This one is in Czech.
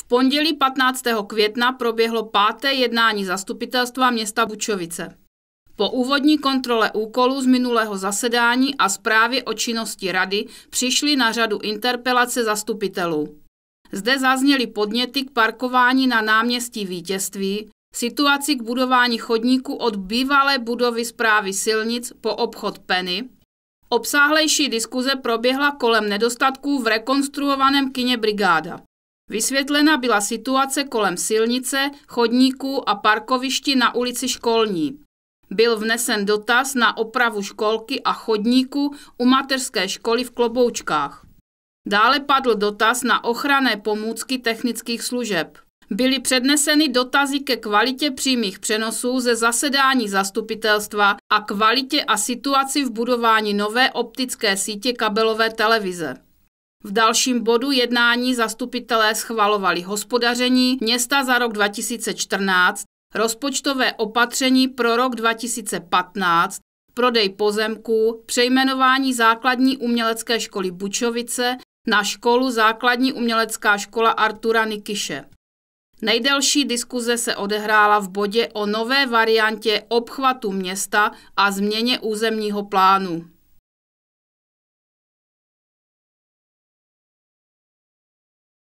V pondělí 15. května proběhlo páté jednání zastupitelstva města Bučovice. Po úvodní kontrole úkolů z minulého zasedání a zprávě o činnosti rady přišly na řadu interpelace zastupitelů. Zde zazněly podněty k parkování na náměstí vítězství, situaci k budování chodníku od bývalé budovy zprávy silnic po obchod Penny. Obsáhlejší diskuze proběhla kolem nedostatků v rekonstruovaném kině Brigáda. Vysvětlena byla situace kolem silnice, chodníků a parkovišti na ulici Školní. Byl vnesen dotaz na opravu školky a chodníku u mateřské školy v Kloboučkách. Dále padl dotaz na ochranné pomůcky technických služeb. Byly předneseny dotazy ke kvalitě přímých přenosů ze zasedání zastupitelstva a kvalitě a situaci v budování nové optické sítě kabelové televize. V dalším bodu jednání zastupitelé schvalovali hospodaření města za rok 2014, rozpočtové opatření pro rok 2015, prodej pozemků, přejmenování základní umělecké školy Bučovice na školu základní umělecká škola Artura Nikyše. Nejdelší diskuze se odehrála v bodě o nové variantě obchvatu města a změně územního plánu.